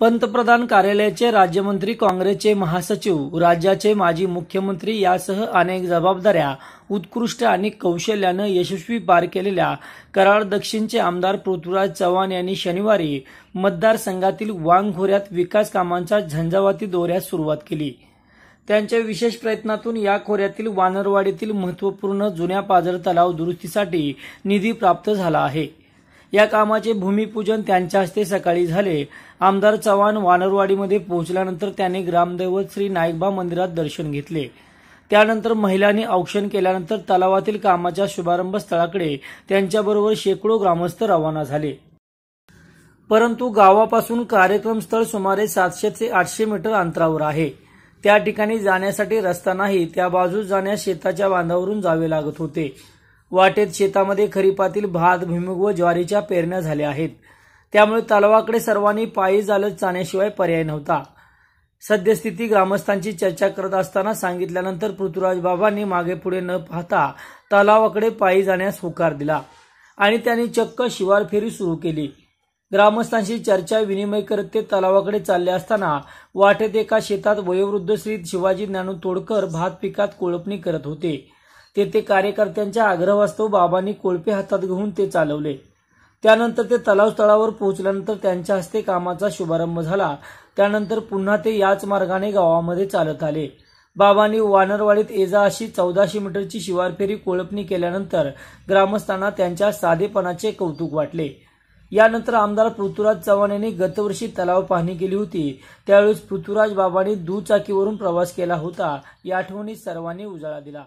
पंतप्रधान कार्यालयाचे राज्यमंत्री काँग्रेसचे महासचिव राज्याचे माजी मुख्यमंत्री यासह अनेक जबाबदाऱ्या उत्कृष्ट आणि कौशल्यानं यशस्वी पार केलेल्या कराड दक्षिणचे आमदार पृथ्वीराज चव्हाण यांनी शनिवारी मतदारसंघातील वांग खोऱ्यात विकास कामांच्या झंझावाती दौऱ्यास सुरुवात केली त्यांच्या विशेष प्रयत्नातून या खोऱ्यातील वानरवाडीतील महत्वपूर्ण जुन्या पाजर तलाव दुरुस्तीसाठी निधी प्राप्त झाला आहे या कामाचे भूमिपूजन त्यांच्या हस्ते सकाळी झाले आमदार चव्हाण वानरवाडीमध्ये पोहोचल्यानंतर त्यांनी ग्रामदैवत श्री नाईकबा मंदिरात दर्शन घेतले त्यानंतर महिलांनी औक्षण केल्यानंतर तलावातील कामाच्या शुभारंभ स्थळाकडे त्यांच्याबरोबर शेकडो ग्रामस्थ रवाना झाले परंतु गावापासून कार्यक्रम स्थळ सुमारे सातशे ते आठशे मीटर अंतरावर आहे त्या ठिकाणी जाण्यासाठी रस्ता नाही त्या बाजूस जाण्यास शेताच्या बांधावरून जावे लागत होते वाटेत शेतामध्ये खरीपातील भात भुईमुग व ज्वारीच्या पेरण्या झाल्या आहेत त्यामुळे तलावाकडे सर्वांनी पायी चालत जाण्याशिवाय पर्याय नव्हता सद्यस्थिती ग्रामस्थांची चर्चा करत असताना सांगितल्यानंतर पृथ्वीराज बाबांनी मागे पुढे न पाहता तलावाकडे पायी जाण्यास होकार दिला आणि त्यांनी चक्क शिवार फेरी सुरू केली ग्रामस्थांशी चर्चा विनिमय करत ते तलावाकडे चालले असताना वाटेत एका शेतात वयोवृद्ध श्री शिवाजी ज्ञानू तोडकर भात पिकात कोळपणी करत होते तेथे कार्यकर्त्यांच्या आग्रहवास्तव बाबांनी कोळपे हातात घेऊन ते चालवले त्यानंतर ते तलाव स्थळावर पोहोचल्यानंतर त्यांच्या हस्ते कामाचा शुभारंभ झाला त्यानंतर पुन्हा ते याच मार्गाने गावामध्ये चालत आले बाबांनी वानरवाडीत एजा अशी चौदाशे मीटरची शिवारफेरी कोळपणी केल्यानंतर ग्रामस्थांना त्यांच्या साधेपणाचे कौतुक वाटले यानंतर आमदार पृथ्वीराज चव्हाण यांनी गतवर्षी तलाव पाहणी केली होती त्यावेळेस पृथ्वीराज बाबांनी दुचाकीवरून प्रवास केला होता या आठवणी सर्वांनी उजाळा दिला